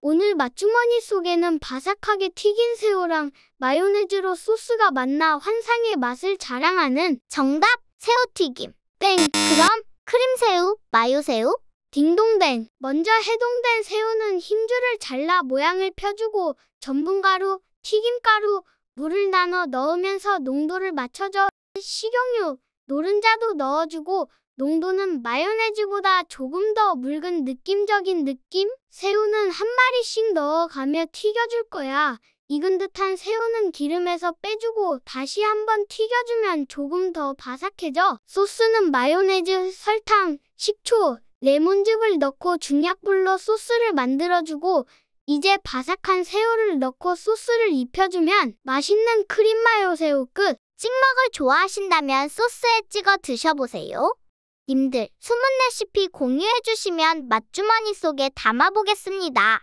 오늘 맛주머니 속에는 바삭하게 튀긴 새우랑 마요네즈로 소스가 만나 환상의 맛을 자랑하는 정답 새우튀김. 땡, 그럼 크림새우, 마요새우, 딩동댕. 먼저 해동된 새우는 힘줄을 잘라 모양을 펴주고 전분가루, 튀김가루, 물을 나눠 넣으면서 농도를 맞춰줘 식용유, 노른자도 넣어주고 농도는 마요네즈보다 조금 더 묽은 느낌적인 느낌? 새우는 한 마리씩 넣어가며 튀겨줄 거야. 익은 듯한 새우는 기름에서 빼주고 다시 한번 튀겨주면 조금 더 바삭해져. 소스는 마요네즈, 설탕, 식초, 레몬즙을 넣고 중약불로 소스를 만들어주고 이제 바삭한 새우를 넣고 소스를 입혀주면 맛있는 크림마요 새우 끝! 찍먹을 좋아하신다면 소스에 찍어 드셔보세요. 님들, 숨은 레시피 공유해주시면 맛주머니 속에 담아보겠습니다.